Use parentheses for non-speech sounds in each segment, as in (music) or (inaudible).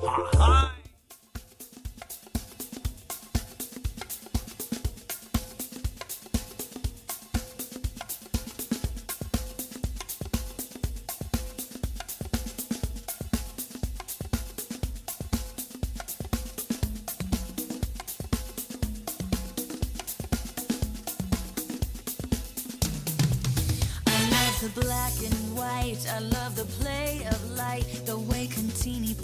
Hi. the black and white. I love the play of light, the way Contini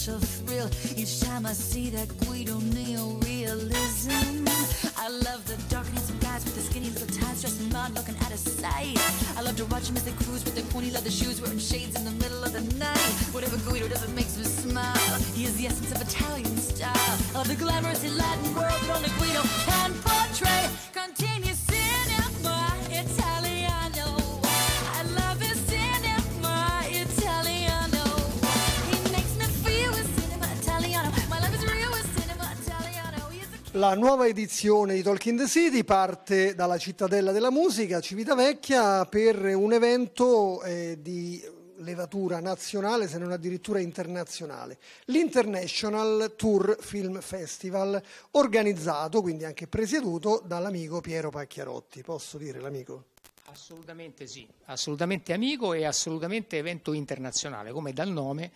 special thrill each time I see that Guido neo-realism. I love the dark handsome guys with the skinny little ties, dressed in mod, looking out of sight. I love to watch them as they cruise with their pointy leather shoes, wearing shades La nuova edizione di Talking the City parte dalla cittadella della musica, Civitavecchia, per un evento eh, di levatura nazionale, se non addirittura internazionale, l'International Tour Film Festival, organizzato, quindi anche presieduto, dall'amico Piero Pacchiarotti. Posso dire l'amico? Assolutamente sì, assolutamente amico e assolutamente evento internazionale, come dal nome,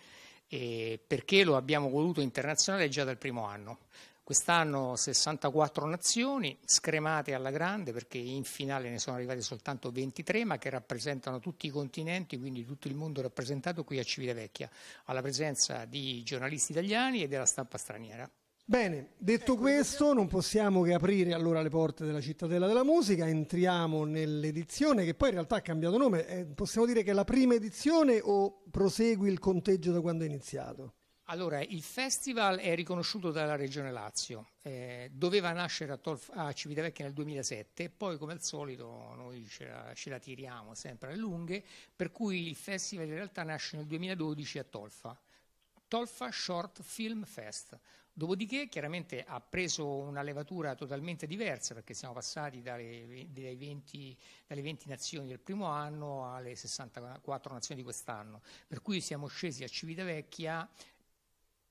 eh, perché lo abbiamo voluto internazionale già dal primo anno. Quest'anno 64 nazioni, scremate alla grande perché in finale ne sono arrivate soltanto 23, ma che rappresentano tutti i continenti, quindi tutto il mondo rappresentato qui a Civitavecchia, alla presenza di giornalisti italiani e della stampa straniera. Bene, detto ecco, questo, non possiamo che aprire allora le porte della Cittadella della Musica, entriamo nell'edizione che poi in realtà ha cambiato nome, eh, possiamo dire che è la prima edizione o prosegui il conteggio da quando è iniziato? Allora, il festival è riconosciuto dalla Regione Lazio, eh, doveva nascere a, Tolf- a Civitavecchia nel 2007, poi come al solito noi ce la, ce la, tiriamo sempre alle lunghe, per cui il festival in realtà nasce nel 2012 a Tolfa, Tolfa Short Film Fest, dopodiché chiaramente ha preso una levatura totalmente diversa perché siamo passati dalle, 20, dalle 20 nazioni del primo anno alle 64 nazioni di quest'anno, per cui siamo scesi a Civitavecchia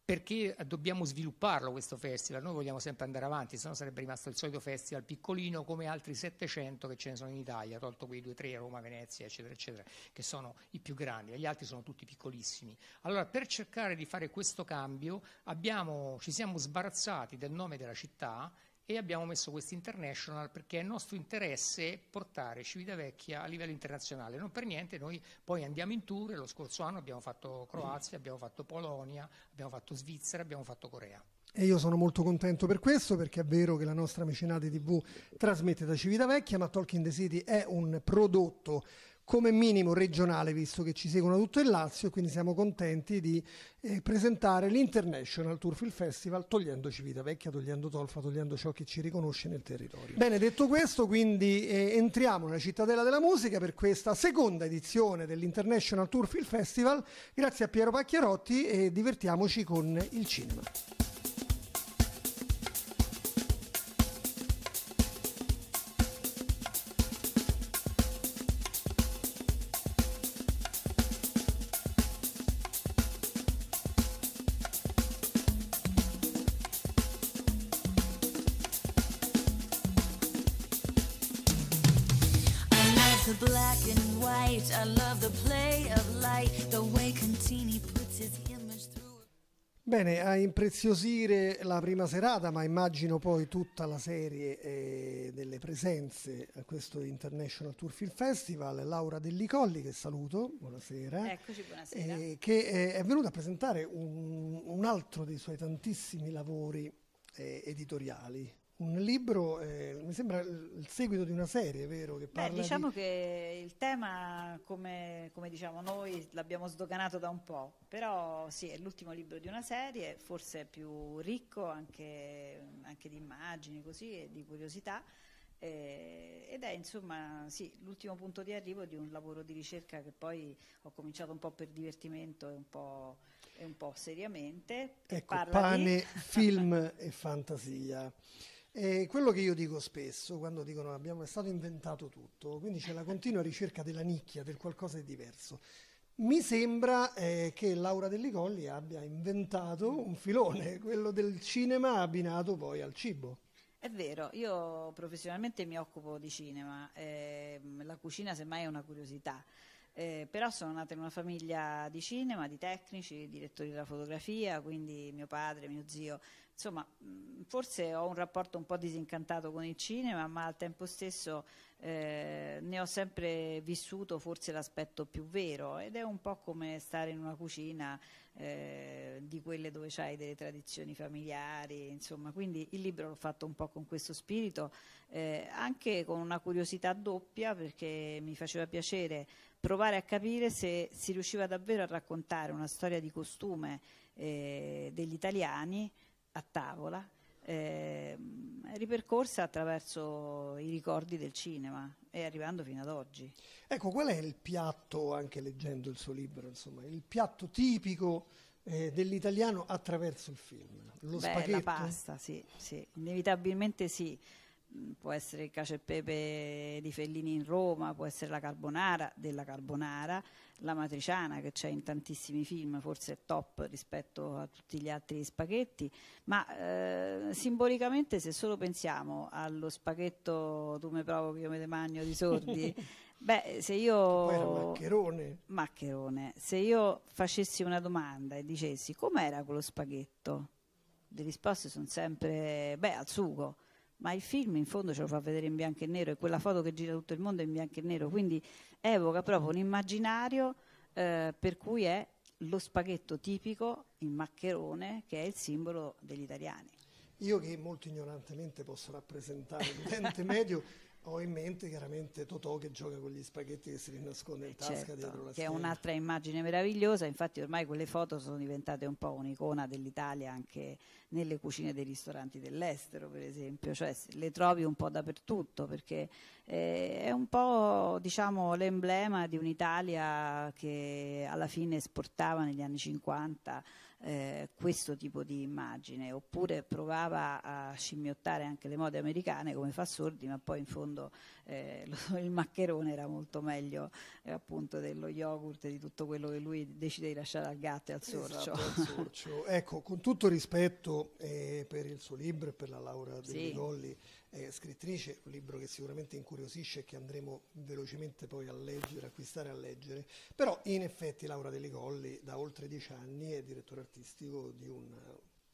perché dobbiamo svilupparlo questo festival, noi vogliamo sempre andare avanti, se no sarebbe rimasto il solito festival piccolino come altri 700 che ce ne sono in Italia, tolto quei 2-3 a Roma, Venezia, eccetera, eccetera, che sono i più grandi, gli altri sono tutti piccolissimi. Allora per cercare di fare questo cambio abbiamo, ci siamo sbarazzati del nome della città e abbiamo messo questa international perché è nostro interesse portare Civitavecchia a livello internazionale. Non per niente noi poi andiamo in tour, lo scorso anno abbiamo fatto Croazia, abbiamo fatto Polonia, abbiamo fatto Svizzera, abbiamo fatto Corea. E io sono molto contento per questo perché è vero che la nostra mecenate TV trasmette da Civitavecchia, ma Talking the City è un prodotto come minimo regionale, visto che ci seguono tutto il Lazio, quindi siamo contenti di eh, presentare l'International Tour Film Festival togliendoci vita vecchia, togliendo Tolfa, togliendo ciò che ci riconosce nel territorio. Bene, detto questo, quindi eh, entriamo nella cittadella della musica per questa seconda edizione dell'International Tour Film Festival. Grazie a Piero Pacchiarotti e divertiamoci con il cinema. impreziosire la prima serata, ma immagino poi tutta la serie eh, delle presenze a questo International Tour Film Festival, Laura Dellicolli che saluto, buonasera, Eccoci, buonasera. Eh, che eh, è venuta a presentare un, un, altro dei suoi tantissimi lavori eh, editoriali, un libro, eh, mi sembra il seguito di una serie, vero? Che Beh, diciamo di... che il tema, come, come, diciamo noi, l'abbiamo sdoganato da un po', però sì, è l'ultimo libro di una serie, forse più ricco anche, anche di immagini così e di curiosità, eh, ed è insomma sì, l'ultimo punto di arrivo di un lavoro di ricerca che poi ho cominciato un po' per divertimento e un po', e un po seriamente. Ecco, pane, di... (laughs) film e fantasia. E quello che io dico spesso, quando dicono abbiamo, è stato inventato tutto, quindi c'è la continua ricerca della nicchia, del qualcosa di diverso. Mi sembra eh, che Laura Dellicolli abbia inventato un filone, quello del cinema abbinato poi al cibo. È vero, io professionalmente mi occupo di cinema, eh, la cucina semmai è una curiosità. Eh, però sono nata in una famiglia di cinema, di tecnici, direttori della fotografia, quindi mio padre, mio zio insomma, forse ho un rapporto un po' disincantato con il cinema, ma al tempo stesso eh, ne ho sempre vissuto forse l'aspetto più vero ed è un po' come stare in una cucina eh, di quelle dove c'hai delle tradizioni familiari, insomma, quindi il libro l'ho fatto un po' con questo spirito, eh, anche con una curiosità doppia perché mi faceva piacere provare a capire se si riusciva davvero a raccontare una storia di costume eh, degli italiani a tavola, eh, ripercorsa attraverso i ricordi del cinema e arrivando fino ad oggi. Ecco, qual è il piatto, anche leggendo il suo libro, insomma, il piatto tipico eh, dell'italiano attraverso il film? Lo Beh, spaghetto? La pasta, sì, sì, inevitabilmente sì può essere il cacio e pepe di Fellini in Roma, può essere la carbonara della carbonara, la matriciana che c'è in tantissimi film, forse è top rispetto a tutti gli altri spaghetti, ma eh, simbolicamente se solo pensiamo allo spaghetto tu me provo che io me te magno di sordi, (laughs) beh se io... Era maccherone. Maccherone, se io facessi una domanda e dicessi com'era quello spaghetto, le risposte sono sempre, beh al sugo ma il film in fondo ce lo fa vedere in bianco e nero e quella foto che gira tutto il mondo è in bianco e nero, quindi evoca proprio un immaginario eh, per cui è lo spaghetto tipico in maccherone che è il simbolo degli italiani. Io che molto ignorantemente posso rappresentare l'utente (laughs) medio ho in mente chiaramente Totò che gioca con gli spaghetti che si rinasconde in eh, tasca certo, dietro la che Che è un'altra immagine meravigliosa, infatti ormai quelle foto sono diventate un po' un'icona dell'Italia anche nelle cucine dei ristoranti dell'estero, per esempio, cioè le trovi un po' dappertutto perché eh, è un po' diciamo, l'emblema di un'Italia che alla fine esportava negli anni 50 eh, questo tipo di immagine, oppure provava a scimmiottare anche le mode americane come fa Sordi, ma poi in fondo eh, (laughs) lo, il maccherone era molto meglio eh, appunto dello yogurt e di tutto quello che lui decide di lasciare al gatto e al sorcio. Esatto, (laughs) sorcio. ecco, con tutto rispetto eh, per il suo libro e per la Laura De sì. Golli, è scrittrice, un libro che sicuramente incuriosisce e che andremo velocemente poi a leggere, acquistare a leggere, però in effetti Laura Delicolli da oltre dieci anni è direttore artistico di un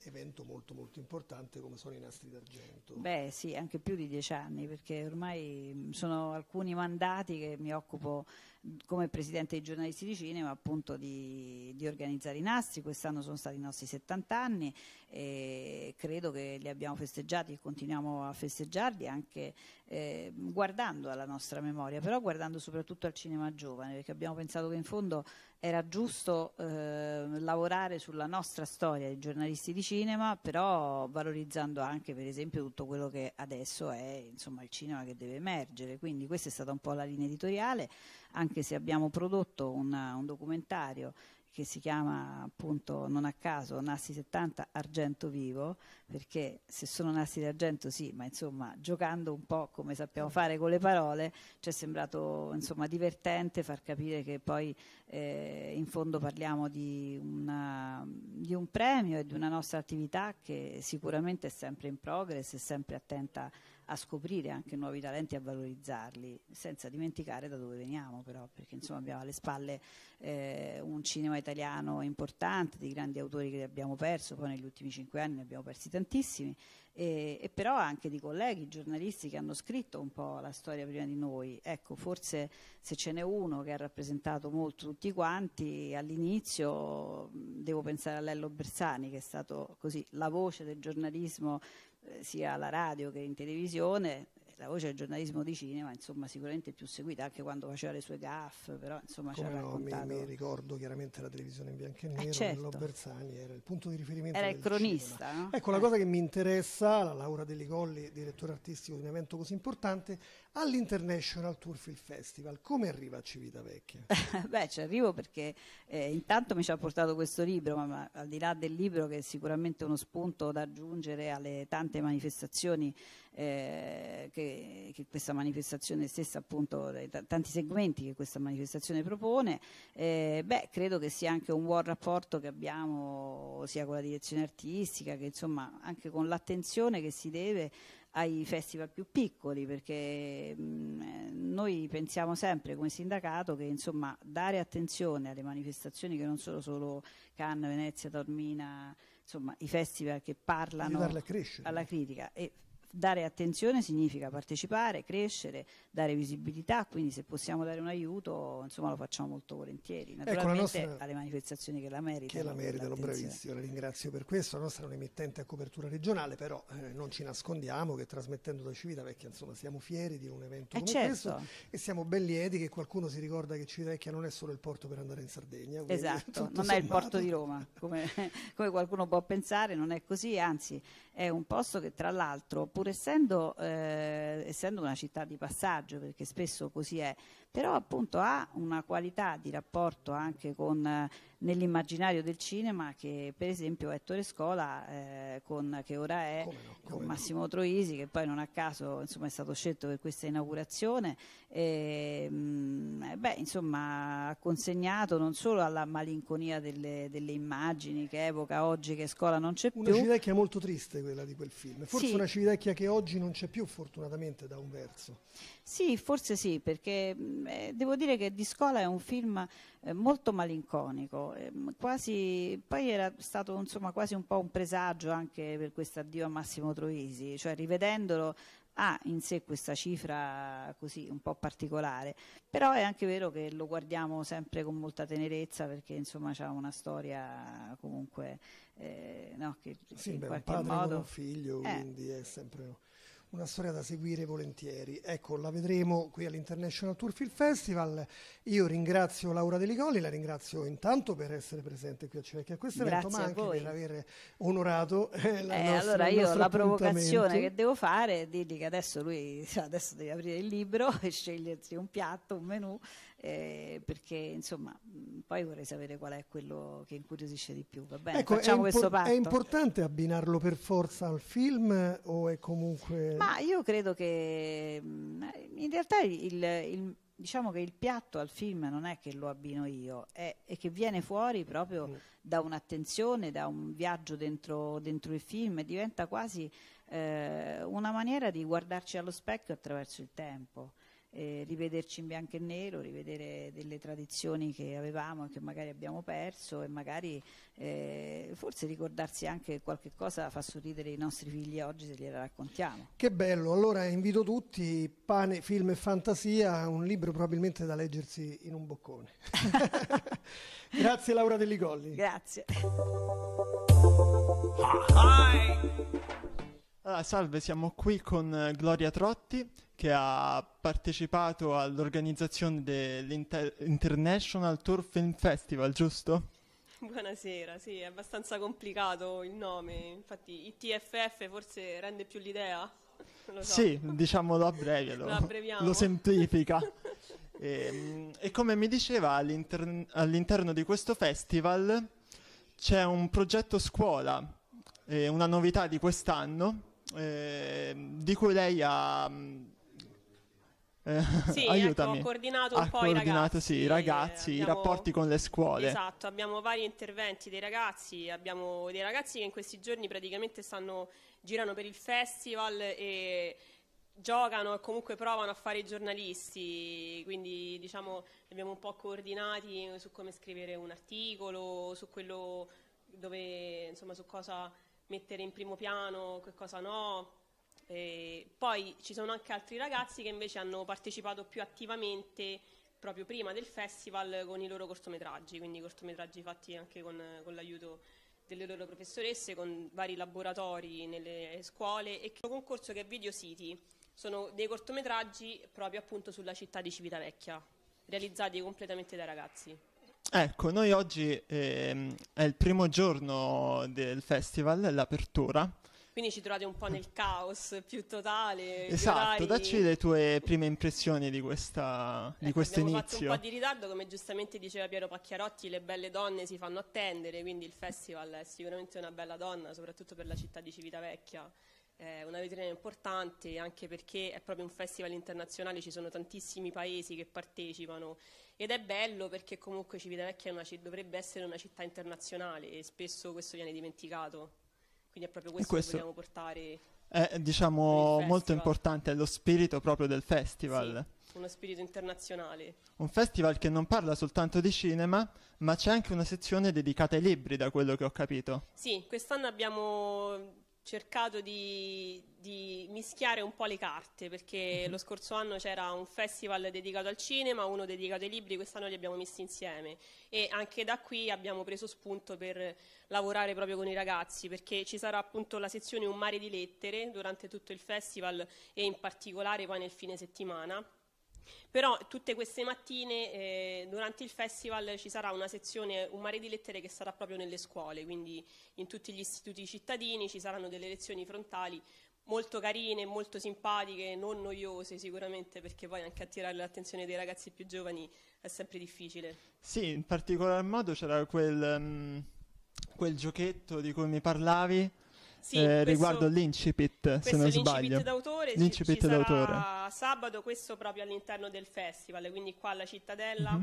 evento molto molto importante come sono i nastri d'argento. Beh sì, anche più di dieci anni perché ormai mm, sono alcuni mandati che mi occupo mm, come presidente dei giornalisti di cinema appunto di, di organizzare i nastri, quest'anno sono stati i nostri 70 anni e credo che li abbiamo festeggiati e continuiamo a festeggiarli anche eh, guardando alla nostra memoria, però guardando soprattutto al cinema giovane perché abbiamo pensato che in fondo era giusto eh, lavorare sulla nostra storia di giornalisti di cinema, però valorizzando anche per esempio tutto quello che adesso è insomma, il cinema che deve emergere. Quindi questa è stata un po' la linea editoriale, anche se abbiamo prodotto una, un documentario che si chiama appunto non a caso Nassi 70 Argento Vivo, perché se sono Nassi d'argento sì, ma insomma giocando un po' come sappiamo fare con le parole, ci è sembrato insomma divertente far capire che poi eh, in fondo parliamo di, una, di, un premio e di una nostra attività che sicuramente è sempre in progress, è sempre attenta a a scoprire anche nuovi talenti e a valorizzarli, senza dimenticare da dove veniamo però, perché insomma abbiamo alle spalle eh, un cinema italiano importante, di grandi autori che abbiamo perso, poi negli ultimi cinque anni ne abbiamo persi tantissimi, e, e, però anche di colleghi, giornalisti che hanno scritto un po' la storia prima di noi. Ecco, forse se ce n'è uno che ha rappresentato molto tutti quanti, all'inizio devo pensare a Lello Bersani, che è stato così la voce del giornalismo eh, sia alla radio che in televisione, la voce del giornalismo di cinema, insomma, sicuramente più seguita anche quando faceva le sue gaffe, però insomma Come ci ha no, raccontato. Mi, mi, ricordo chiaramente la televisione in bianco e eh, nero, eh certo. Bersani era il punto di riferimento. Era il cronista. No? Ecco, eh. la cosa che mi interessa, la Laura Delicolli, direttore artistico di un evento così importante, all'International Tour Film Festival. Come arriva a Civitavecchia? (laughs) Beh, ci arrivo perché eh, intanto mi ci ha portato questo libro, ma, ma, al di là del libro che è sicuramente uno spunto da aggiungere alle tante manifestazioni eh, che, che, questa manifestazione stessa, appunto, tanti segmenti che questa manifestazione propone, eh, beh, credo che sia anche un buon rapporto che abbiamo sia con la direzione artistica che insomma anche con l'attenzione che si deve ai festival più piccoli, perché mh, mm, eh, noi pensiamo sempre come sindacato che insomma, dare attenzione alle manifestazioni che non sono solo Cannes, Venezia, Tormina, insomma i festival che parlano alla critica e dare attenzione significa partecipare, crescere, dare visibilità, quindi se possiamo dare un aiuto insomma, lo facciamo molto volentieri, ecco, naturalmente ecco nostra, alle manifestazioni che la meritano. Che la meritano, bravissimo, la ringrazio per questo, la nostra è un'emittente a copertura regionale, però eh, non ci nascondiamo che trasmettendo da Civitavecchia insomma, siamo fieri di un evento eh come certo. questo e siamo ben lieti che qualcuno si ricorda che Civitavecchia non è solo il porto per andare in Sardegna. Esatto, non sommato. è il porto di Roma, come, (laughs) come qualcuno può pensare, non è così, anzi è un posto che tra l'altro può pur essendo, eh, essendo una città di passaggio, perché spesso così è, però appunto ha una qualità di rapporto anche con, eh, nell'immaginario del cinema che per esempio Ettore Scola eh, con Che ora è, come no, come con Massimo no. Troisi che poi non a caso insomma, è stato scelto per questa inaugurazione, e, ehm, mh, beh, insomma, ha consegnato non solo alla malinconia delle, delle, immagini che evoca oggi che Scola non c'è una più. Una Civitecchia molto triste quella di quel film, forse sì. una Civitecchia che oggi non c'è più fortunatamente da un verso. Sì, forse sì, perché mm, eh, devo dire che Di Scola è un film eh, molto malinconico, eh, quasi, poi era stato insomma, quasi un po' un presagio anche per questo addio a Massimo Troisi, cioè rivedendolo ha in sé questa cifra così un po' particolare, però è anche vero che lo guardiamo sempre con molta tenerezza perché insomma c'ha una storia comunque eh, no, che, sì, che beh, in qualche un padre modo... un figlio, eh. quindi è sempre una storia da seguire volentieri. Ecco, la vedremo qui all'International Tour Film Festival. Io ringrazio Laura Delicoli, la ringrazio intanto per essere presente qui a Civecchia a questo evento, ma anche per aver onorato eh, la eh, nostra, Allora io la provocazione che devo fare è dirgli che adesso lui (laughs) adesso devi aprire il libro (laughs) e scegliersi un piatto, un menù eh, perché insomma mm, poi vorrei sapere qual è quello che incuriosisce di più. Va bene, ecco, facciamo questo impo- È importante abbinarlo per forza al film o è comunque... Ma io credo che mm, in realtà il, il diciamo che il piatto al film non è che lo abbino io, è, è che viene fuori proprio mm. da un'attenzione, da un viaggio dentro, dentro il film, diventa quasi eh, una maniera di guardarci allo specchio attraverso il tempo eh, rivederci in bianco e nero, rivedere delle tradizioni che avevamo e che magari abbiamo perso e magari eh, forse ricordarsi anche qualche cosa fa sorridere i nostri figli oggi se gliela raccontiamo. Che bello, allora invito tutti, pane, film e fantasia, un libro probabilmente da leggersi in un boccone. (laughs) Grazie Laura Delligolli. Grazie. Hi. Allora, salve, siamo qui con eh, Gloria Trotti che ha partecipato all'organizzazione dell'International Tour Film Festival, giusto? Buonasera, sì, è abbastanza complicato il nome, infatti ITFF forse rende più l'idea. So. Sì, diciamo lo abbrevia, lo, lo semplifica. (laughs) e, ehm, e, come mi diceva, all'inter- all'interno di questo festival c'è un progetto scuola, eh, una novità di quest'anno eh, di cui lei ha... Mm, eh, sì, (laughs) ecco, aiutami. Ecco, coordinato un po' coordinato, i ragazzi, sì, i, ragazzi abbiamo, i rapporti con le scuole. Esatto, abbiamo vari interventi dei ragazzi, abbiamo dei ragazzi che in questi giorni praticamente stanno, girano per il festival e giocano e comunque provano a fare i giornalisti, quindi diciamo abbiamo un po' coordinati su come scrivere un articolo, su quello dove, insomma, su cosa mettere in primo piano, che cosa no. E poi ci sono anche altri ragazzi che invece hanno partecipato più attivamente proprio prima del festival con i loro cortometraggi, quindi cortometraggi fatti anche con, con l'aiuto delle loro professoresse, con vari laboratori nelle scuole e un concorso che è Video City. Sono dei cortometraggi proprio appunto sulla città di Civitavecchia, realizzati completamente dai ragazzi. Ecco, noi oggi ehm, è il primo giorno del festival, l'apertura. Quindi ci trovate un po' nel caos più totale. Esatto, orari... dacci le tue prime impressioni di, questa, ecco, di questo abbiamo inizio. Abbiamo fatto un po' di ritardo, come giustamente diceva Piero Pacchiarotti, le belle donne si fanno attendere, quindi il festival è sicuramente una bella donna, soprattutto per la città di Civitavecchia eh, una vetrina importante anche perché è proprio un festival internazionale, ci sono tantissimi paesi che partecipano ed è bello perché comunque Civitavecchia una, dovrebbe essere una città internazionale e spesso questo viene dimenticato. Quindi è proprio questo, questo che vogliamo portare. È diciamo molto importante, è lo spirito proprio del festival. Sì uno spirito internazionale. Un festival che non parla soltanto di cinema, ma c'è anche una sezione dedicata ai libri, da quello che ho capito. Sì, quest'anno abbiamo cercato di, di, mischiare un po' le carte perché mhm. lo scorso anno c'era un festival dedicato al cinema, uno dedicato ai libri, quest'anno li abbiamo messi insieme e anche da qui abbiamo preso spunto per lavorare proprio con i ragazzi perché ci sarà appunto la sezione Un mare di lettere durante tutto il festival e in particolare poi nel fine settimana però tutte queste mattine eh, durante il festival ci sarà una sezione, un mare di lettere che sarà proprio nelle scuole, quindi in tutti gli istituti cittadini ci saranno delle lezioni frontali molto carine, molto simpatiche, non noiose sicuramente perché poi anche attirare l'attenzione dei ragazzi più giovani è sempre difficile. Sì, in particolar modo c'era quel, um, quel giochetto di cui mi parlavi sì, eh, questo, riguardo l'incipit, se non sbaglio. L'incipit d'autore, l'incipit ci, ci d'autore. sabato questo proprio all'interno del festival, quindi qua alla cittadella. Mm-hmm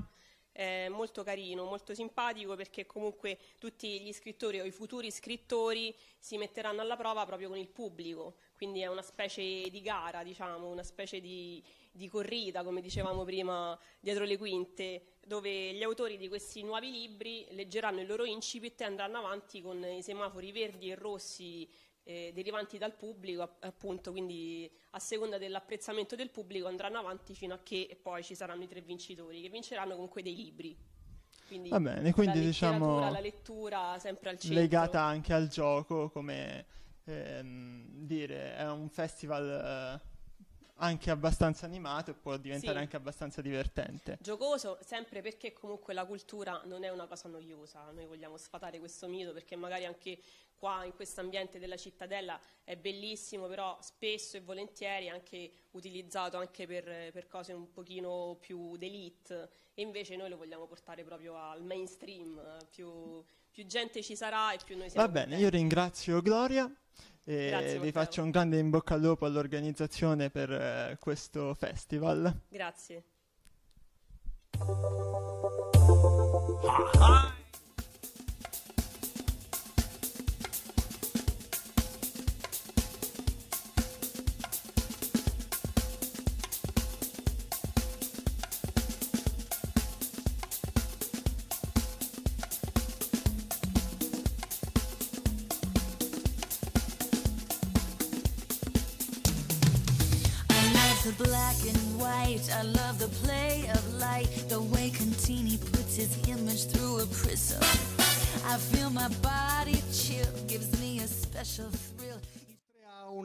eh, molto carino, molto simpatico perché comunque tutti gli scrittori o i futuri scrittori si metteranno alla prova proprio con il pubblico, quindi è una specie di gara, diciamo, una specie di, di corrida, come dicevamo prima, dietro le quinte, dove gli autori di questi nuovi libri leggeranno il loro incipit e andranno avanti con i semafori verdi e rossi eh, derivanti dal pubblico, appunto, quindi a seconda dell'apprezzamento del pubblico andranno avanti fino a che poi ci saranno i tre vincitori che vinceranno comunque dei libri. Quindi, Va bene, quindi diciamo la lettura sempre al centro. Legata anche al gioco, come ehm, dire, è un festival eh, anche abbastanza animato e può diventare sì. anche abbastanza divertente. Giocoso sempre perché comunque la cultura non è una cosa noiosa, noi vogliamo sfatare questo mito perché magari anche qua in questo ambiente della cittadella è bellissimo, però spesso e volentieri è anche utilizzato anche per, per cose un pochino più d'elite e invece noi lo vogliamo portare proprio al mainstream, più, più gente ci sarà e più noi siamo. Va bene, contenti. io ringrazio Gloria. E Grazie, vi faccio un grande in bocca al lupo all'organizzazione per eh, questo festival. Grazie. Ah, ah. to black and white. I love the play of light, the way Contini puts his image through a prism. I feel my body chill, gives me a special thrill.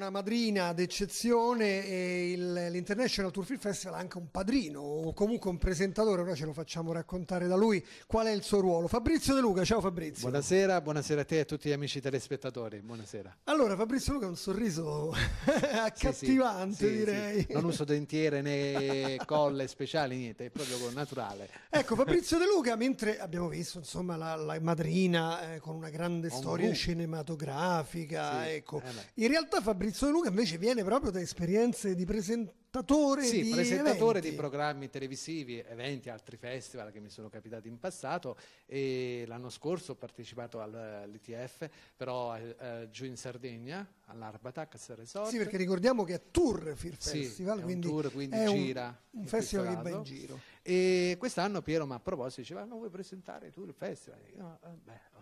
una madrina d'eccezione e il, l'International Tour Film Festival ha anche un padrino o comunque un presentatore, ora ce lo facciamo raccontare da lui qual è il suo ruolo. Fabrizio De Luca, ciao Fabrizio. Buonasera, buonasera a te e a tutti gli amici telespettatori, buonasera. Allora Fabrizio Luca ha un sorriso (laughs) accattivante sì, sì, direi. Sì. Non uso dentiere né colle speciali, niente, è proprio naturale. Ecco Fabrizio De (laughs) Luca, mentre abbiamo visto insomma la, la madrina eh, con una grande Om storia bu. cinematografica, ecco. Eh in realtà Fabrizio Fabrizio De Luca invece viene proprio da esperienze di presentatore sì, di presentatore eventi. di programmi televisivi, eventi, altri festival che mi sono capitati in passato e l'anno scorso ho partecipato all'ITF eh, però eh, eh, giù in Sardegna all'Arbatax Resort. Sì, perché ricordiamo che è tour Fir Festival, sì, quindi, tour, quindi è gira un, un festival che va in giro. E quest'anno Piero mi ha proposto diceva "Non vuoi presentare tu il festival?" Io, eh, beh, ho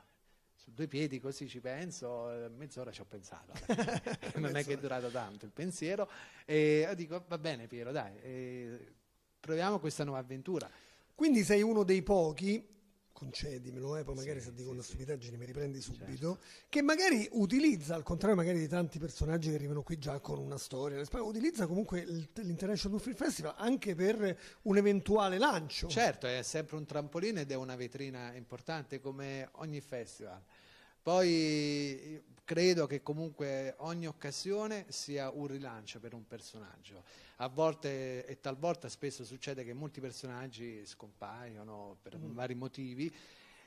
due piedi così ci penso, eh, mezz'ora ci ho pensato, (laughs) (laughs) non è che è durato tanto il pensiero, e dico va bene Piero dai, eh, proviamo questa nuova avventura. Quindi sei uno dei pochi concedimelo, eh, poi magari sì, se dico sì, una stupidaggine mi riprendi certo. subito, certo. che magari utilizza, al contrario magari di tanti personaggi che arrivano qui già con una storia, utilizza comunque l'International Film Festival anche per un eventuale lancio. Certo, è sempre un trampolino ed è una vetrina importante come ogni festival. Poi credo che comunque ogni occasione sia un rilancio per un personaggio. A volte e talvolta spesso succede che molti personaggi scompaiono per mm. vari motivi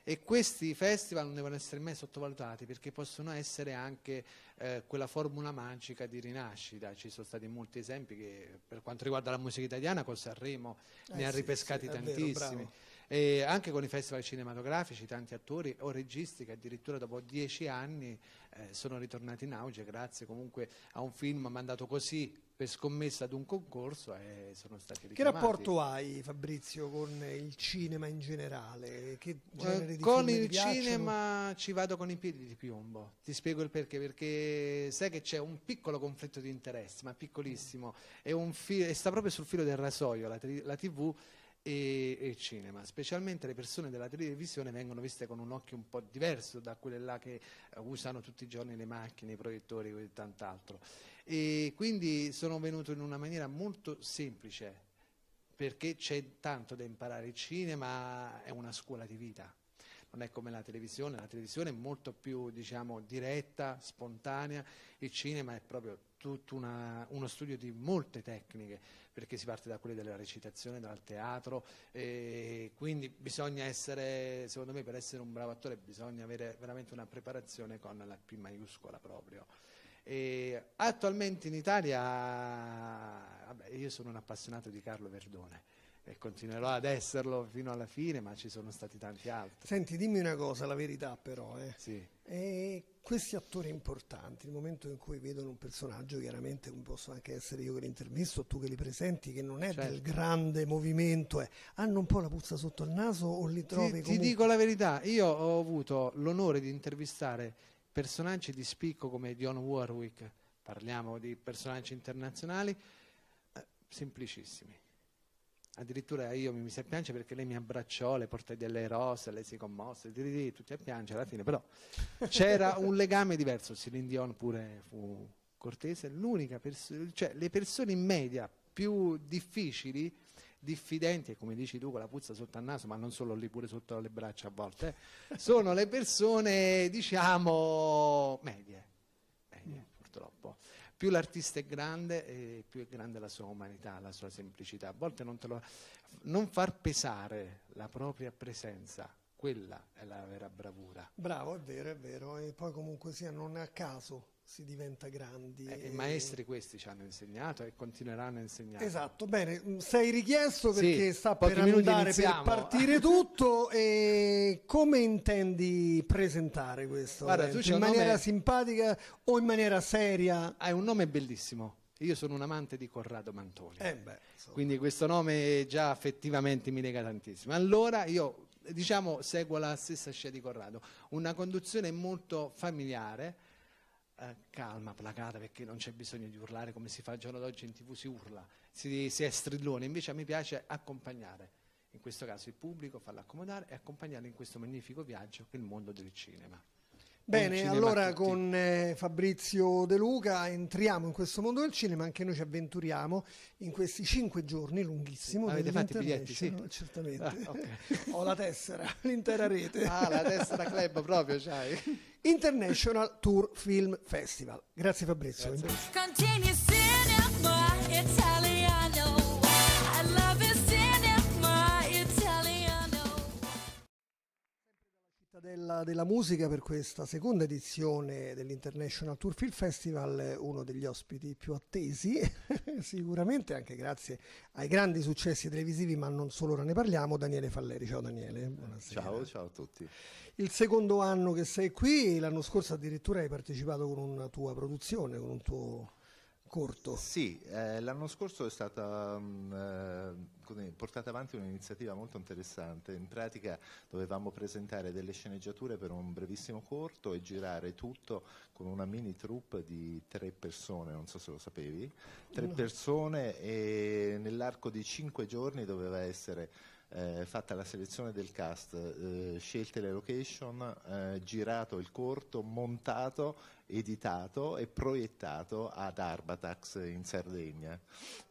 e questi festival non devono essere mai sottovalutati perché possono essere anche eh, quella formula magica di rinascita. Ci sono stati molti esempi che per quanto riguarda la musica italiana con Sanremo eh ne sì, ha ripescati sì, tantissimi. Vero, e anche con i festival cinematografici tanti attori o registi che addirittura dopo dieci anni eh, sono ritornati in auge grazie comunque a un film mandato così per scommessa ad un concorso e eh, sono stati richiamati. Che rapporto hai Fabrizio con il cinema in generale? Eh, con il cinema ci vado con i piedi di piombo, ti spiego il perché, perché sai che c'è un piccolo conflitto di interessi, ma piccolissimo, mm. è, è sta proprio sul filo del rasoio la, la tv e, e cinema. Specialmente le persone della televisione vengono viste con un occhio un po' diverso da quelle là che eh, usano tutti i giorni le macchine, i proiettori e tant'altro. E quindi sono venuto in una maniera molto semplice perché c'è tanto da imparare. Il cinema è una scuola di vita non è come la televisione, la televisione è molto più diciamo, diretta, spontanea, il cinema è proprio tutto una, uno studio di molte tecniche, perché si parte da quelle della recitazione, dal teatro, e quindi bisogna essere, secondo me per essere un bravo attore bisogna avere veramente una preparazione con la P maiuscola proprio. E attualmente in Italia, vabbè, io sono un appassionato di Carlo Verdone, e continuerò ad esserlo fino alla fine, ma ci sono stati tanti altri. Senti, dimmi una cosa, la verità però, eh. sì. e questi attori importanti, nel momento in cui vedono un personaggio, chiaramente come posso anche essere io che l'intervisto, o tu che li presenti, che non è certo. del grande movimento, eh. hanno un po' la puzza sotto il naso o li trovi ti, comunque... Ti dico la verità, io ho avuto l'onore di intervistare personaggi di spicco come Dion Warwick, parliamo di personaggi internazionali, eh, semplicissimi Addirittura io mi misi a piangere perché lei mi abbracciò, le portai delle rose, lei si commosse, tutti a piangere alla fine, però c'era (laughs) un legame diverso, Celine Dion pure fu cortese, l'unica persona, cioè le persone in media più difficili, diffidenti, e come dici tu con la puzza sotto al naso, ma non solo lì, pure sotto le braccia a volte, eh, sono le persone, diciamo, medie, medie purtroppo più l'artista è grande, più è grande la sua umanità, la sua semplicità. A volte non, te lo... non far pesare la propria presenza quella è la vera bravura. Bravo, è vero, è vero, e poi comunque sia non è a caso si diventa grandi. Eh, e... I maestri questi ci hanno insegnato e continueranno a insegnare. Esatto, bene, mm, sei richiesto perché sì, sta per andare per partire (laughs) tutto e come intendi presentare questo? Guarda, tu in maniera nome... simpatica o in maniera seria? Hai un nome bellissimo. Io sono un amante di Corrado Mantoni. Eh beh, Quindi questo nome già effettivamente mi lega tantissimo. Allora io diciamo seguo la stessa scia di Corrado, una conduzione molto familiare eh, calma, placata, perché non c'è bisogno di urlare come si fa al giorno d'oggi in tv, si urla, si, si è strillone, invece a me piace accompagnare, in questo caso il pubblico, farlo accomodare e accompagnare in questo magnifico viaggio che è il mondo del cinema. Bene, allora con eh, Fabrizio De Luca entriamo in questo mondo del cinema, anche noi ci avventuriamo in questi cinque giorni lunghissimo. Sì, avete fatto i biglietti? Sì, no? certamente. Ah, okay. (laughs) Ho la tessera, l'intera rete. Ah, la tessera club proprio, c'hai. (laughs) International Tour Film Festival. Grazie Fabrizio. Grazie. della, della, musica per questa seconda edizione dell'International Tour Film Festival, uno degli ospiti più attesi, (laughs) sicuramente anche grazie ai grandi successi televisivi, ma non solo ora ne parliamo, Daniele Falleri. Ciao Daniele, buonasera. Ciao, ciao a tutti. Il secondo anno che sei qui, l'anno scorso addirittura hai partecipato con una tua produzione, con un tuo corto. Sì, eh, l'anno scorso è stata um, eh, portata avanti un'iniziativa molto interessante. In pratica dovevamo presentare delle sceneggiature per un brevissimo corto e girare tutto con una mini troupe di tre persone, non so se lo sapevi, tre mm. persone e nell'arco di cinque giorni doveva essere eh, fatta la selezione del cast, eh, scelte le location, eh, girato il corto, montato, editato e proiettato ad Arbatax in Sardegna.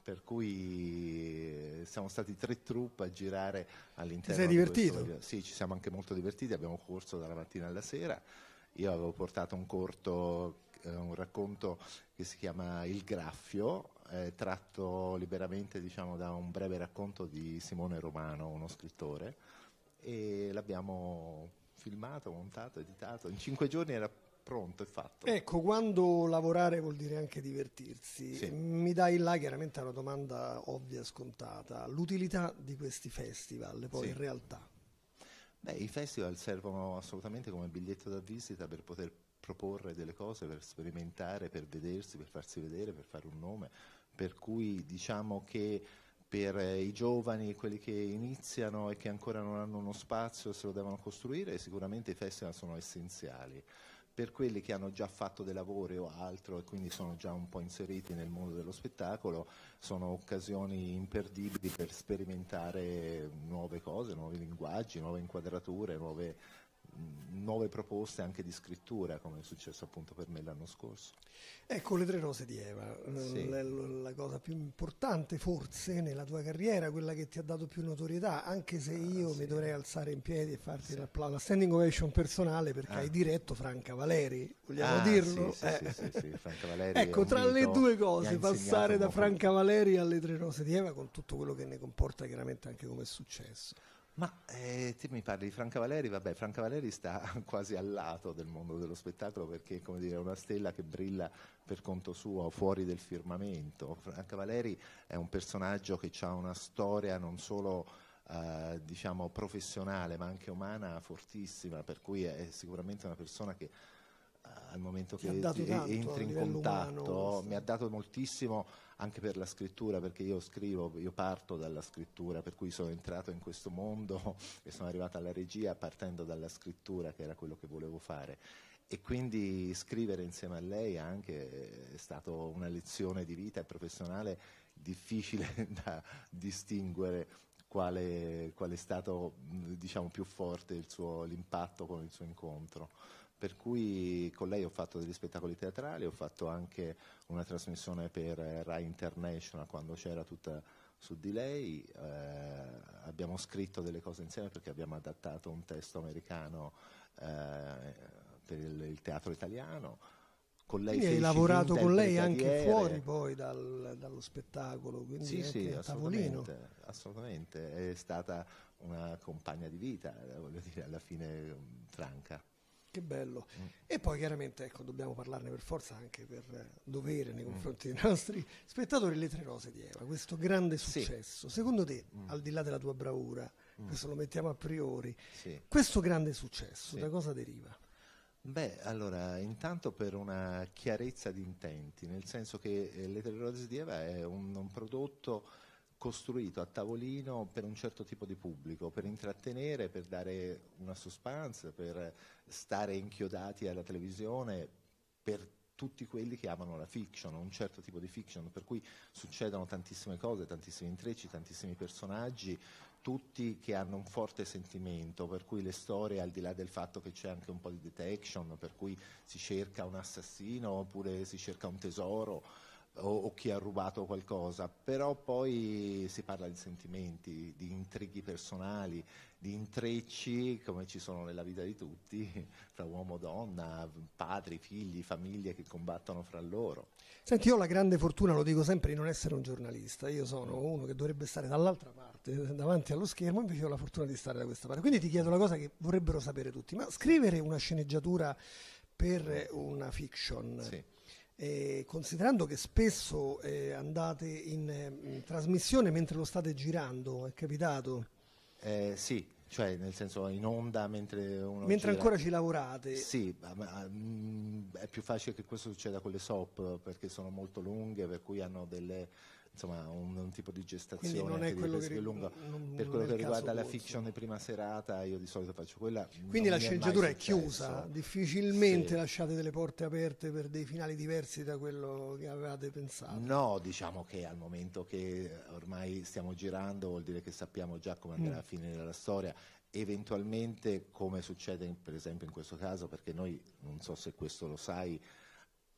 Per cui eh, siamo stati tre troupe a girare all'interno. Ti sei divertito? Questo... Sì, ci siamo anche molto divertiti, abbiamo corso dalla mattina alla sera. Io avevo portato un corto eh, un racconto che si chiama Il Graffio, eh, tratto liberamente diciamo, da un breve racconto di Simone Romano, uno scrittore, e l'abbiamo filmato, montato, editato. In cinque giorni era pronto e fatto. Ecco, quando lavorare vuol dire anche divertirsi. Sì. Mi dai là chiaramente una domanda ovvia, e scontata. L'utilità di questi festival poi sì. in realtà? Beh, i festival servono assolutamente come biglietto da visita per poter proporre delle cose, per sperimentare, per vedersi, per farsi vedere, per fare un nome per cui diciamo che per eh, i giovani, quelli che iniziano e che ancora non hanno uno spazio e se lo devono costruire, sicuramente i festival sono essenziali. Per quelli che hanno già fatto dei lavori o altro e quindi sono già un po' inseriti nel mondo dello spettacolo, sono occasioni imperdibili per sperimentare nuove cose, nuovi linguaggi, nuove inquadrature, nuove nuove proposte anche di scrittura, come è successo appunto per me l'anno scorso. Ecco le tre rose di Eva, sì. la, la, cosa più importante forse nella tua carriera, quella che ti ha dato più notorietà, anche se ah, io sì. mi dovrei alzare in piedi e farti sì. la standing ovation personale perché ah. hai diretto Franca Valeri, vogliamo ah, dirlo? Eh. Franca Valeri ecco, tra le due cose, passare da Franca Valeri alle tre rose di Eva con tutto quello che ne comporta chiaramente anche come è successo. Ma eh, ti mi parli di Franca Valeri, vabbè, Franca Valeri sta (laughs) quasi al lato del mondo dello spettacolo perché dire, è una stella che brilla per conto suo fuori del firmamento. Franca Valeri è un personaggio che ha una storia non solo eh, diciamo, professionale ma anche umana fortissima, per cui è sicuramente una persona che eh, al momento che, entri in contatto umano, mi ha dato moltissimo anche per la scrittura, perché io scrivo, io parto dalla scrittura, per cui sono entrato in questo mondo (laughs) e sono arrivato alla regia partendo dalla scrittura, che era quello che volevo fare. E quindi scrivere insieme a lei anche è stata una lezione di vita professionale difficile (laughs) da distinguere quale, quale è stato diciamo, più forte l'impatto con il suo incontro per cui con lei ho fatto degli spettacoli teatrali, ho fatto anche una trasmissione per eh, Rai International quando c'era tutta su di lei, eh, abbiamo scritto delle cose insieme perché abbiamo adattato un testo americano eh, per il, il, teatro italiano. Con lei quindi hai lavorato con lei anche fuori poi dal, dallo spettacolo, quindi sì, sì, assolutamente, assolutamente, è stata una compagna di vita, eh, voglio dire, alla fine mm, franca. Che bello. Mm. E poi chiaramente ecco, dobbiamo parlarne per forza anche per dovere nei mm. confronti mm. dei nostri spettatori Le Tre Rose di Eva, questo grande successo. Sì. Secondo te, mm. al di là della tua bravura, mm. questo lo mettiamo a priori, sì. questo grande successo sì. da cosa deriva? Beh, allora, intanto per una chiarezza di intenti, nel senso che eh, Le Tre Rose di Eva è un, un prodotto costruito a tavolino per un certo tipo di pubblico, per intrattenere, per dare una suspense, per stare inchiodati alla televisione, per tutti quelli che amano la fiction, un certo tipo di fiction, per cui succedono tantissime cose, tantissimi intrecci, tantissimi personaggi, tutti che hanno un forte sentimento, per cui le storie, al di là del fatto che c'è anche un po' di detection, per cui si cerca un assassino oppure si cerca un tesoro, o, o chi ha rubato qualcosa, però poi si parla di sentimenti, di intrighi personali, di intrecci come ci sono nella vita di tutti, fra (laughs) uomo, e donna, padri, figli, famiglie che combattono fra loro. Senti, io ho la grande fortuna, lo dico sempre, di non essere un giornalista, io sono uno che dovrebbe stare dall'altra parte, davanti allo schermo, invece ho la fortuna di stare da questa parte. Quindi ti chiedo una cosa che vorrebbero sapere tutti, ma scrivere una sceneggiatura per una fiction... Sì eh, considerando che spesso eh, andate in, in, mm, trasmissione mentre lo state girando, è capitato? Eh, sì, cioè nel senso in onda mentre uno mentre gira. ancora ci lavorate sì ma, ma, mm, è più facile che questo succeda con le SOP perché sono molto lunghe per cui hanno delle insomma, un, un, tipo di gestazione non è quello di che, lungo. Non, per quello che riguarda la fiction di prima serata, io di solito faccio quella. Quindi la sceneggiatura è, è, chiusa, difficilmente sì. lasciate delle porte aperte per dei finali diversi da quello che avevate pensato. No, diciamo che al momento che ormai stiamo girando vuol dire che sappiamo già come andrà mm. a finire la storia eventualmente come succede in, per esempio in questo caso perché noi non so se questo lo sai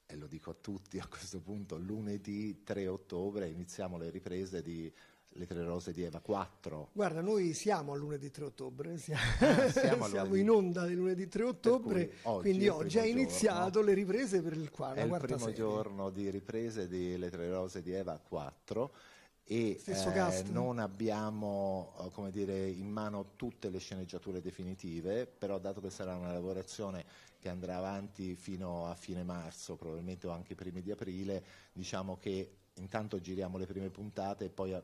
e lo dico a tutti a questo punto, lunedì 3 ottobre iniziamo le riprese di le tre rose di Eva 4. Guarda, noi siamo a lunedì 3 ottobre, eh, siamo, ah, (laughs) siamo, siamo in onda di lunedì 3 ottobre, oggi quindi oggi è iniziato le riprese per il quale. È il primo serie. giorno di riprese di Le tre rose di Eva 4 e eh, non abbiamo eh, come dire, in mano tutte le sceneggiature definitive, però dato che sarà una lavorazione che andrà avanti fino a fine marzo, probabilmente o anche i primi di aprile, diciamo che intanto giriamo le prime puntate e poi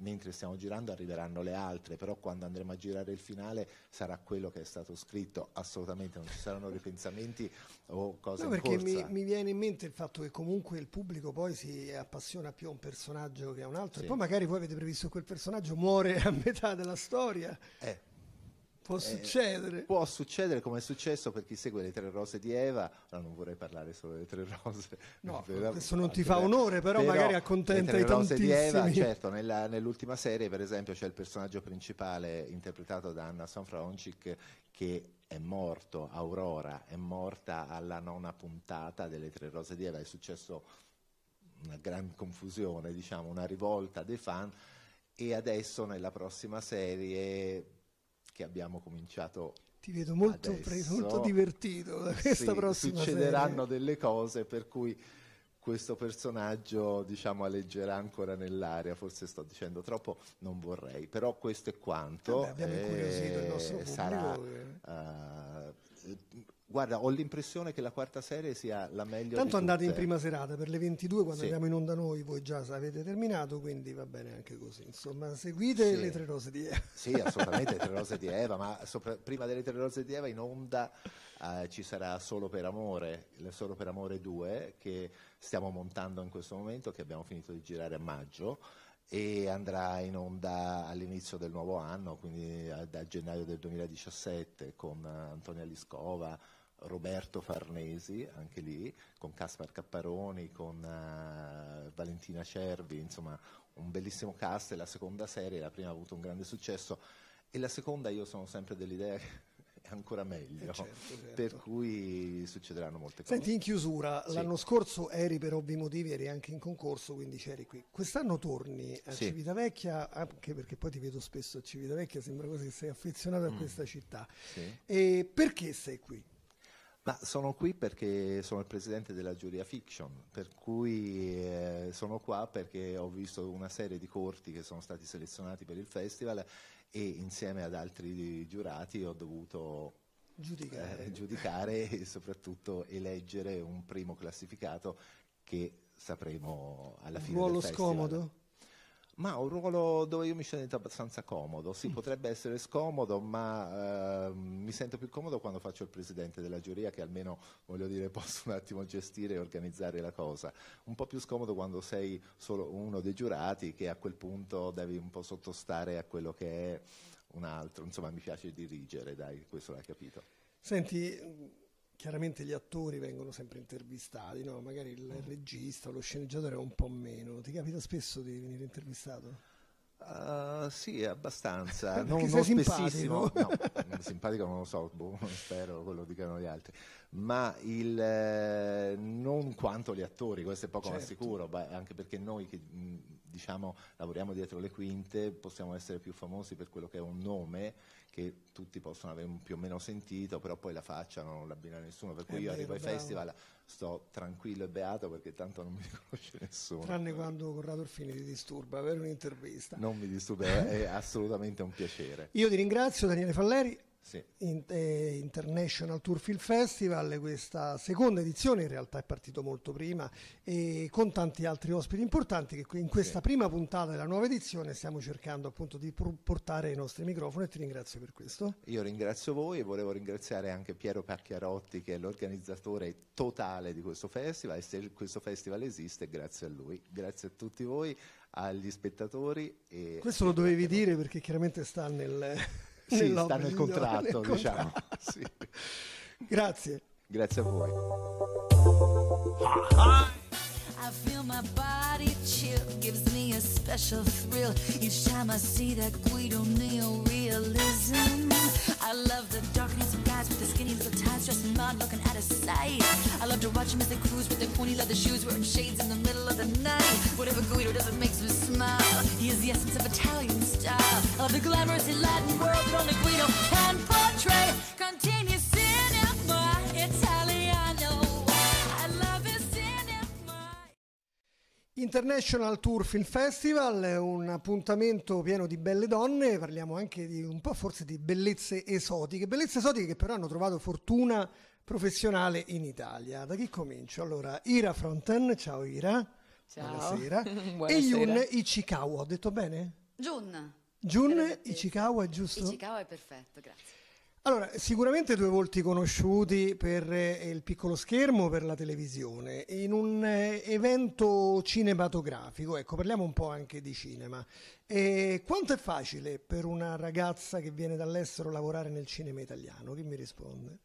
mentre stiamo girando arriveranno le altre, però quando andremo a girare il finale sarà quello che è stato scritto, assolutamente non ci saranno ripensamenti o cose no, perché mi, mi, viene in mente il fatto che comunque il pubblico poi si appassiona più a un personaggio che a un altro sì. e poi magari voi avete previsto che quel personaggio muore a metà della storia. Eh Può eh, succedere. può succedere come è successo per chi segue le tre rose di Eva. No, non vorrei parlare solo delle tre rose. No, (laughs) però, adesso non ti fa onore, però, però magari accontenta i tantissimi. Le tre rose di Eva, certo, nella, nell'ultima serie per esempio c'è il personaggio principale interpretato da Anna Sanfroncic che è morto, Aurora è morta alla nona puntata delle tre rose di Eva, è successo una gran confusione, diciamo, una rivolta dei fan e adesso nella prossima serie che abbiamo cominciato ti vedo molto, preso, molto divertito da questa sì, prossima succederanno serie. delle cose per cui questo personaggio diciamo alleggerà ancora nell'aria forse sto dicendo troppo non vorrei però questo è quanto Vabbè, abbiamo incuriosito il nostro eh, pubblico sarà, uh, eh. eh, Guarda, ho l'impressione che la quarta serie sia la meglio. Tanto andate in prima serata per le 22 quando sì. andiamo in onda noi, voi già avete terminato, quindi va bene anche così. Insomma, seguite sì. le tre rose di Eva. Sì, assolutamente le tre rose di (laughs) Eva, ma sopra, prima delle tre rose di Eva in onda eh, ci sarà Solo per amore, Solo per amore 2 che stiamo montando in questo momento, che abbiamo finito di girare a maggio e andrà in onda all'inizio del nuovo anno, quindi eh, da gennaio del 2017 con eh, Antonia Liscova, Roberto Farnesi, anche lì, con Caspar Capparoni, con uh, Valentina Cervi, insomma un bellissimo cast, e la seconda serie, la prima ha avuto un grande successo e la seconda io sono sempre dell'idea che è ancora meglio, eh, certo, certo. per cui succederanno molte cose. Senti, in chiusura, sì. l'anno scorso eri per ovvi motivi, eri anche in concorso, quindi c'eri qui. Quest'anno torni a sì. Civitavecchia, anche perché poi ti vedo spesso a Civitavecchia, sembra quasi che sei affezionato a mm. questa città. Sì. perché sei qui? Ma sono qui perché sono il presidente della giuria fiction, per cui eh, sono qua perché ho visto una serie di corti che sono stati selezionati per il festival e insieme ad altri giurati ho dovuto giudicare, eh, giudicare e soprattutto eleggere un primo classificato che sapremo alla fine. Un ruolo scomodo? Ma un ruolo dove io mi sento abbastanza comodo, sì, mm. potrebbe essere scomodo, ma eh, mi sento più comodo quando faccio il presidente della giuria che almeno, voglio dire, (laughs) posso un attimo gestire e organizzare la cosa. Un po' più scomodo quando sei solo uno dei giurati che a quel punto devi un po' sottostare a quello che è un altro, insomma mi piace dirigere, dai, questo l'ha capito. Senti, chiaramente gli attori vengono sempre intervistati, no? magari il mm. regista o lo sceneggiatore un po' meno. Ti capita spesso di venire intervistato? Uh, sì, abbastanza. (laughs) non, non spessissimo, simpatico. no, simpatico non lo so, boh, (laughs) spero quello dicano gli altri. Ma il, eh, non quanto gli attori, questo è poco certo. ma sicuro, anche perché noi che mh, mm, diciamo, lavoriamo dietro le quinte, possiamo essere più famosi per quello che è un nome che tutti possono avere più o meno sentito, però poi la faccia non l'abbina nessuno, per cui eh io arrivo ai festival, sto tranquillo e beato perché tanto non mi (laughs) conosce nessuno. Tranne quando Corrado Orfini ti disturba, avere un'intervista. Non mi disturba, è assolutamente un piacere. Io ti ringrazio Daniele Falleri, sì. in, eh, International Tour Film Festival, questa seconda edizione in realtà è partito molto prima e con tanti altri ospiti importanti che in questa sì. prima puntata della nuova edizione stiamo cercando appunto di portare ai nostri microfoni e ti ringrazio per questo. Io ringrazio voi e volevo ringraziare anche Piero Pacchiarotti che è l'organizzatore totale di questo festival e se questo festival esiste grazie a lui, grazie a tutti voi, agli spettatori. E... questo lo dovevi dire perché chiaramente sta nel... sì, sta nel contratto, nel diciamo. Contratto. Sì. (laughs) Grazie. Grazie a voi. I feel my body chill, gives me a special thrill each time I see that Guido I love the of guys with the skinny little ties, looking out of sight. I love to watch them as they cruise with their pointy leather shoes, wearing shades in the middle of the night. Whatever Guido does, it makes me smile. He is the essence of Italian style, of the glamorous Latin world that only Guido can portray. Continue cinema, Italiano. I love his cinema. International Tour Film Festival è un appuntamento pieno di belle donne, parliamo anche di un po' forse di bellezze esotiche, bellezze esotiche che però hanno trovato fortuna professionale in Italia. Da chi comincio? Allora, Ira Fronten, ciao Ira. Ciao. Buonasera. (laughs) Buonasera. E Yun Ichikawa, ho detto bene? Jun. Jun Ichikawa, giusto? Ichikawa è perfetto, grazie. Allora, sicuramente due volti conosciuti per eh, il piccolo schermo, per la televisione, in un eh, evento cinematografico, ecco, parliamo un po' anche di cinema. E quanto è facile per una ragazza che viene dall'estero lavorare nel cinema italiano? Chi mi risponde?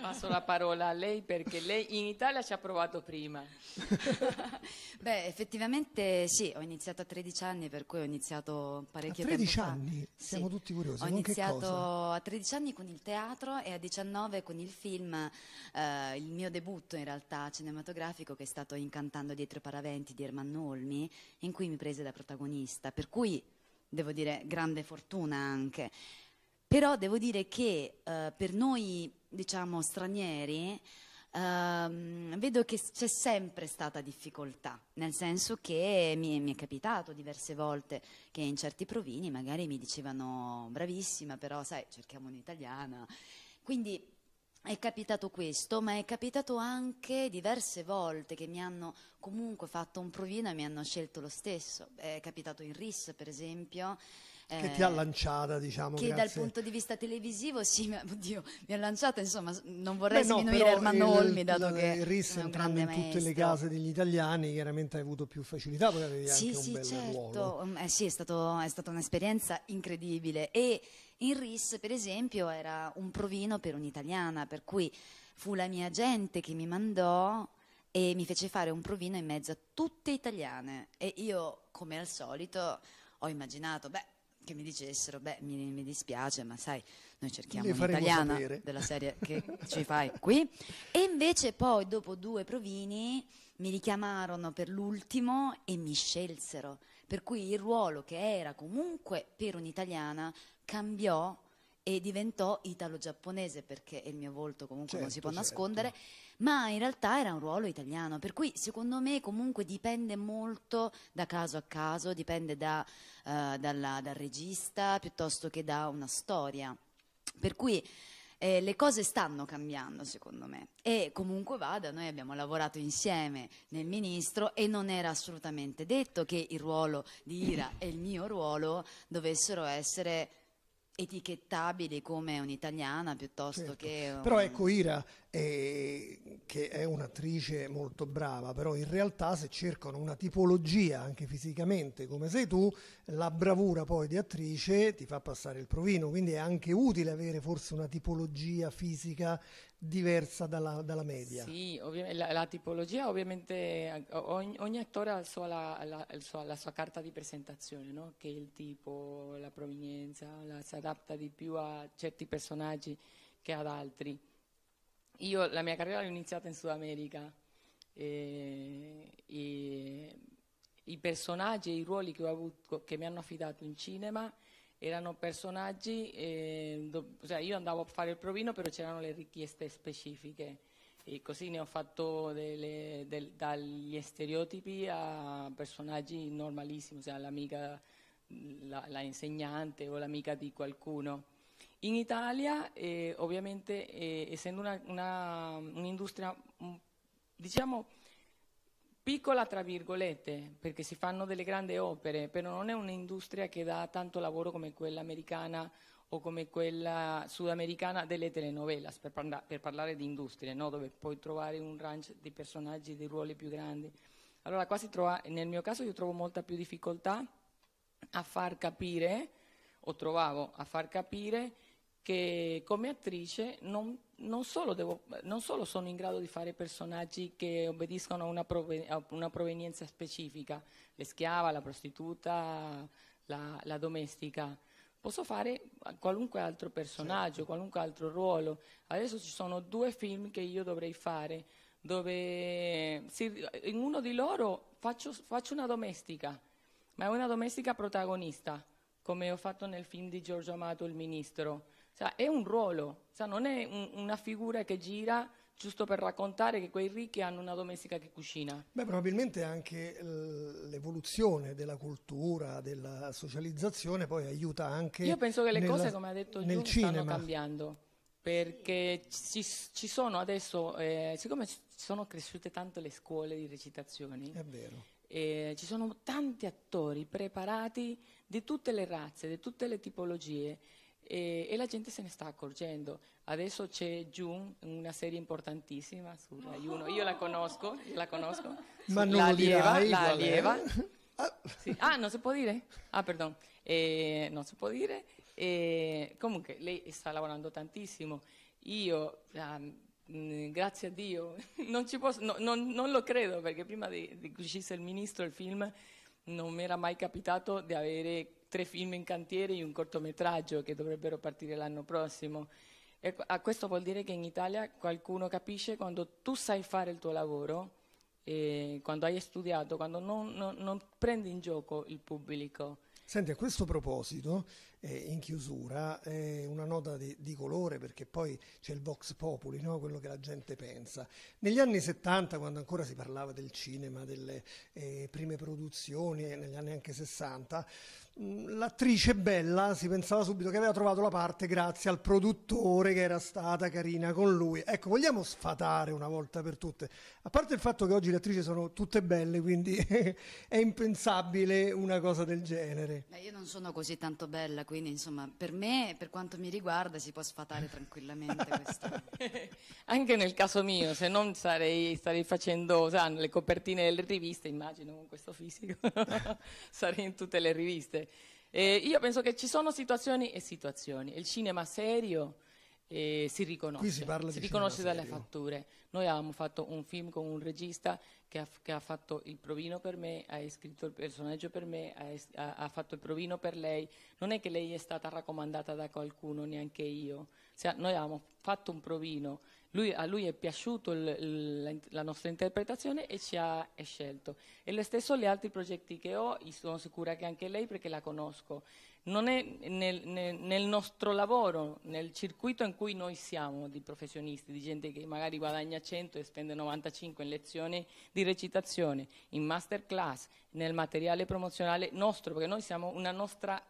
Passo la parola a lei perché lei in Italia ci ha provato prima. (laughs) Beh, effettivamente sì, ho iniziato a 13 anni, per cui ho iniziato parecchio a 13 anni? Fa. Siamo sì. tutti curiosi. Ho iniziato a 13 anni con il teatro e a 19 con il film, eh, il mio debutto in realtà cinematografico che è stato Incantando dietro i paraventi di Ermanno Olmi, in cui mi prese da protagonista, per cui devo dire grande fortuna anche. Però devo dire che eh, per noi diciamo, stranieri, ehm, vedo che c'è sempre stata difficoltà, nel senso che mi è, mi è, capitato diverse volte che in certi provini magari mi dicevano bravissima, però sai, cerchiamo un'italiana. Quindi è capitato questo, ma è capitato anche diverse volte che mi hanno comunque fatto un provino e mi hanno scelto lo stesso. È capitato in RIS, per esempio che ti eh, ha lanciata, diciamo. Che grazie. dal punto di vista televisivo, sì, ma, oddio, mi ha lanciata, insomma, non vorrei Beh, no, sminuire Ermanno Olmi, dato che... Il RIS entrando in tutte maestro. le case degli italiani, chiaramente hai avuto più facilità, poi avevi sì, anche sì, un bel certo. Mm, eh, sì, è, stato, è stata un'esperienza incredibile e in RIS, per esempio, era un provino per un'italiana, per cui fu la mia gente che mi mandò e mi fece fare un provino in mezzo a tutte italiane e io, come al solito, ho immaginato, beh, che mi dicessero, beh, mi, mi dispiace, ma sai, noi cerchiamo un'italiana della serie (laughs) che ci fai qui. E invece poi, dopo due provini, mi richiamarono per l'ultimo e mi scelsero. Per cui il ruolo che era comunque per un'italiana cambiò e diventò italo-giapponese perché il mio volto comunque certo, non si può certo. certo. nascondere ma in realtà era un ruolo italiano, per cui secondo me comunque dipende molto da caso a caso, dipende da, uh, dalla, dal regista piuttosto che da una storia. Per cui eh, le cose stanno cambiando secondo me e comunque vada, noi abbiamo lavorato insieme nel ministro e non era assolutamente detto che il ruolo di Ira e il mio ruolo dovessero essere etichettabili come un'italiana piuttosto certo. che... Un... Però ecco Ira, è, eh, che è un'attrice molto brava, però in realtà se cercano una tipologia anche fisicamente come sei tu, la bravura poi di attrice ti fa passare il provino, quindi è anche utile avere forse una tipologia fisica diversa dalla, dalla, media. Sì, la, la, tipologia ovviamente, eh, ogni, ogni attore ha, suo, la, la, suo, la, sua carta di presentazione, no? che è il tipo, la provenienza, si adatta di più a certi personaggi che ad altri. Io la mia carriera l'ho iniziata in Sud America e, eh, e, i personaggi e i ruoli che, avuto, che mi hanno affidato in cinema erano personaggi, eh, cioè io andavo a fare il provino però c'erano le richieste specifiche e così ne ho fatto delle, del, dagli stereotipi a personaggi normalissimi, cioè l'amica, la, la insegnante o l'amica di qualcuno. In Italia eh, ovviamente eh, essendo un'industria diciamo piccola tra virgolette, perché si fanno delle grandi opere, però non è un'industria che dà tanto lavoro come quella americana o come quella sudamericana delle telenovelas, per, parla- per parlare di industrie, no? dove puoi trovare un range di personaggi, di ruoli più grandi. Allora qua si trova, nel mio caso io trovo molta più difficoltà a far capire, o trovavo a far capire, che come attrice non, non, solo devo, non, solo sono in grado di fare personaggi che obbediscono a una, proven- a una provenienza specifica, le schiava, la prostituta, la, la domestica, posso fare qualunque altro personaggio, certo. qualunque altro ruolo. Adesso ci sono due film che io dovrei fare dove si, in uno di loro faccio, faccio una domestica, ma è una domestica protagonista, come ho fatto nel film di Giorgio Amato, Il Ministro cioè, è un ruolo, cioè, non è un, una figura che gira giusto per raccontare che quei ricchi hanno una domestica che cucina. Beh, probabilmente anche l'evoluzione della cultura, della socializzazione poi aiuta anche... Io penso che le nella, cose, come ha detto Giulio, stanno cambiando, perché ci, ci sono adesso, eh, siccome sono cresciute tanto le scuole di recitazioni... È vero. Eh, ci sono tanti attori preparati di tutte le razze, di tutte le tipologie e, e, la gente se ne sta accorgendo. Adesso c'è June, una serie importantissima sull'aiuno. (laughs) Io la conosco, la conosco. (laughs) Ma non la lieva, la (laughs) lieva. Ah. Sì. ah, non si può dire? Ah, perdon. Eh, non si può dire. Eh, comunque, lei sta lavorando tantissimo. Io, ah, mm, grazie a Dio, non, posso, no, non, non, lo credo perché prima di, di uscisse il ministro il film non mi era mai capitato di avere tre film in cantiere e un cortometraggio che dovrebbero partire l'anno prossimo. E ah, questo vuol dire che in Italia qualcuno capisce quando tu sai fare il tuo lavoro, quando hai studiato, quando non, non, non prendi in gioco il pubblico. Senti, a questo proposito, eh, in chiusura, eh, una nota di, di, colore perché poi c'è il Vox Populi, no? quello che la gente pensa. Negli anni 70, quando ancora si parlava del cinema, delle eh, prime produzioni, eh, negli anni anche 60, Mm, l'attrice bella si pensava subito che aveva trovato la parte grazie al produttore che era stata carina con lui. Ecco, vogliamo sfatare una volta per tutte. A parte il fatto che oggi le attrici sono tutte belle, quindi (laughs) è impensabile una cosa del genere. Beh, io non sono così tanto bella, quindi insomma, per me, per quanto mi riguarda, si può sfatare tranquillamente questo. (laughs) Anche nel caso mio, se non sarei, starei facendo sa, le copertine delle riviste, immagino con questo fisico, (laughs) sarei in tutte le riviste. Eh, io penso che ci sono situazioni e situazioni. Il cinema serio eh, si riconosce, si si riconosce dalle serio. fatture. Noi avevamo fatto un film con un regista che ha, che ha, fatto il provino per me, ha scritto il personaggio per me, ha, ha, fatto il provino per lei. Non è che lei è stata raccomandata da qualcuno, neanche io. Cioè, noi avevamo fatto un provino lui, a lui è piaciuto il, il, la nostra interpretazione e ci ha scelto. E lo stesso gli altri progetti che ho, sono sicura che anche lei perché la conosco. Non è nel, nel, nel nostro lavoro, nel circuito in cui noi siamo di professionisti, di gente che magari guadagna 100 e spende 95 in lezioni di recitazione, in masterclass, nel materiale promozionale nostro, perché noi siamo una nostra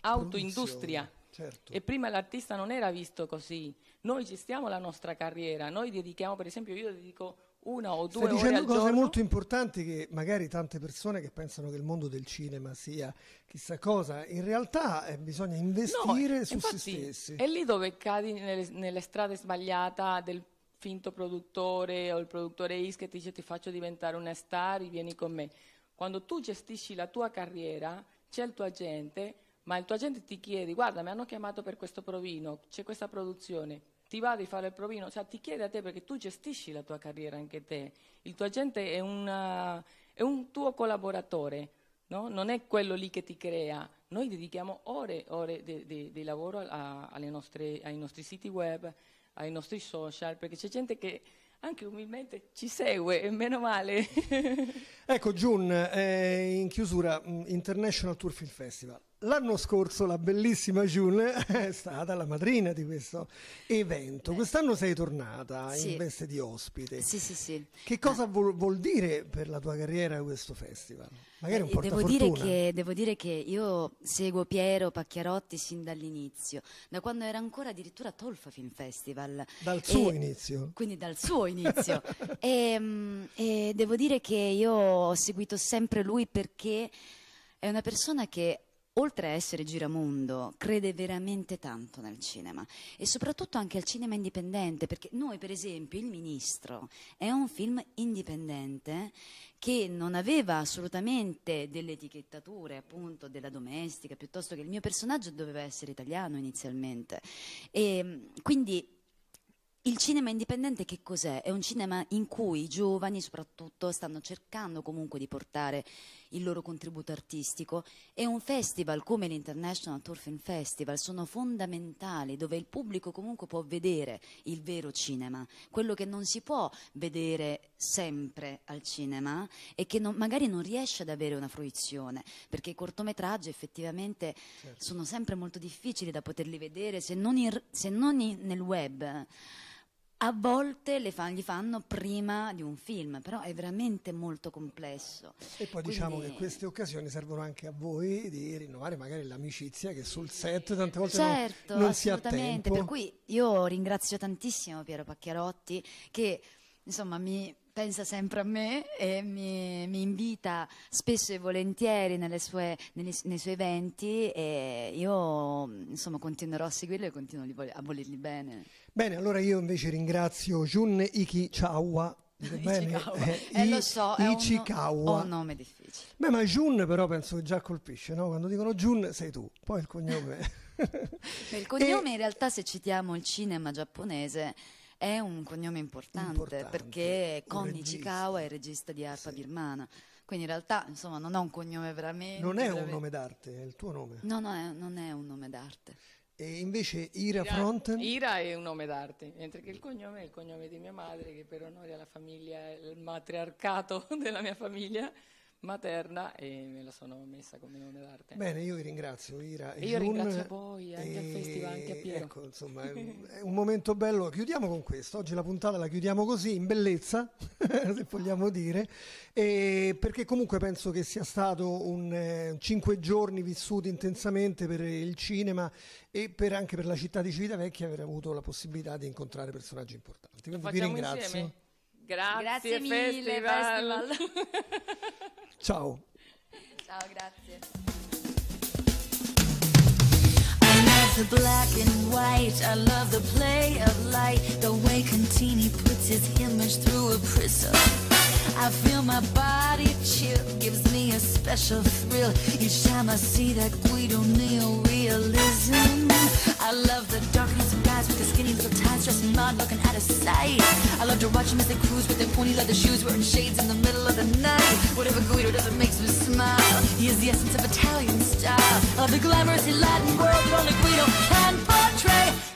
autoindustria. Certo. E prima l'artista non era visto così. Noi gestiamo la nostra carriera, noi dedichiamo, per esempio, io dedico una o due Stai dicendo cose molto importanti che magari tante persone che pensano che il mondo del cinema sia chissà cosa, in realtà eh, bisogna investire no, su infatti, se stessi. È lì dove cadi nelle, nelle strade sbagliate del finto produttore o il produttore IS che ti dice ti faccio diventare una star, vieni con me. Quando tu gestisci la tua carriera, c'è il tuo agente, ma il tuo agente ti chiede guarda mi hanno chiamato per questo provino, c'è questa produzione, ti va di fare il provino, cioè, ti chiede a te perché tu gestisci la tua carriera anche te, il tuo agente è, una, eh, è un tuo collaboratore, no? non è quello lì che ti crea. Noi dedichiamo ore e ore di, di, di lavoro a, nostre, ai nostri siti web, ai nostri social, perché c'è gente che anche umilmente ci segue, e meno male. ecco Giun, eh, in chiusura, mm, International Tour Film Festival L'anno scorso la bellissima June (laughs) è stata la madrina di questo evento. Quest'anno sei tornata sì. in veste di ospite. Sì, sì, sì. Che cosa vuol, vuol dire per la tua carriera questo festival? Magari un po' eh, devo, devo dire che io seguo Piero Pacchiarotti sin dall'inizio, da quando era ancora addirittura Tolfa Film Festival. Dal suo e, inizio. Quindi dal suo inizio. (laughs) e, ehm, e devo dire che io ho seguito sempre lui perché è una persona che oltre a essere giramondo, crede veramente tanto nel cinema e soprattutto anche al cinema indipendente, perché noi per esempio Il Ministro è un film indipendente che non aveva assolutamente delle etichettature appunto della domestica, piuttosto che il mio personaggio doveva essere italiano inizialmente. E, ehm, quindi il cinema indipendente che cos'è? È un cinema in cui i giovani soprattutto stanno cercando comunque di portare il loro contributo artistico e un festival come l'International Tour Film Festival sono fondamentali dove il pubblico comunque può vedere il vero cinema, quello che non si può vedere sempre al cinema e che non, magari non riesce ad avere una fruizione, perché i cortometraggi effettivamente certo. sono sempre molto difficili da poterli vedere se non, in, se non in, nel web a volte fan, gli fanno prima di un film, però è veramente molto complesso. E poi Quindi... diciamo che queste occasioni servono anche a voi di rinnovare magari l'amicizia che sul set tante volte certo, non, non si ha tempo. Per cui io ringrazio tantissimo Piero Pacchiarotti che insomma mi pensa sempre a me e mi, mi invita spesso e volentieri sue, negli, nei suoi eventi e io insomma continuerò a seguirlo e continuo a volergli bene. Bene, allora io invece ringrazio Jun Ikichawa. (laughs) Ichikawa. Eh, eh, lo so, è Ichikawa. Un, nome difficile. Beh, ma Jun però penso che già colpisce, no? Quando dicono Jun sei tu, poi il cognome. (laughs) il (laughs) cognome e... in realtà se citiamo il cinema giapponese è un cognome importante, importante. perché con Ichikawa è il regista di Arpa sì. Birmana. Quindi in realtà, insomma, non ho un cognome veramente. Non è veramente... un nome d'arte, è il tuo nome. No, no, è, non è un nome d'arte. E invece Ira, Ira Ira è un nome d'arte, mentre che il cognome è il cognome di mia madre, che per onore alla famiglia, il matriarcato (laughs) della mia famiglia, materna e me la sono messa come nome d'arte. Bene, io vi ringrazio Ira e, e io Jun, ringrazio voi anche e... al festival, anche a Piero. Ecco, insomma, (laughs) è un, momento bello. Chiudiamo con questo. Oggi la puntata la chiudiamo così, in bellezza, (laughs) se vogliamo dire, e perché comunque penso che sia stato un eh, cinque giorni vissuti intensamente per il cinema e per, anche per la città di Civitavecchia aver avuto la possibilità di incontrare personaggi importanti. Quindi vi ringrazio. Insieme. Grazie, grazie mille, Festival. Festival. (laughs) Ciao. Ciao, grazie. the black and white. I love the play of light, the way Contini puts his image through a prism. I feel my body chill, gives me a special thrill each time I see that Guido Neo realism. I love the darkness handsome guys with the skinny little ties, dressed mod, looking out of sight. I love to watch them as they cruise with their pony leather shoes, wearing shades in the middle of the night. Whatever Guido does, it makes me smile. He is the essence of Italian style. Of the glamorous Latin world, only Guido can portray.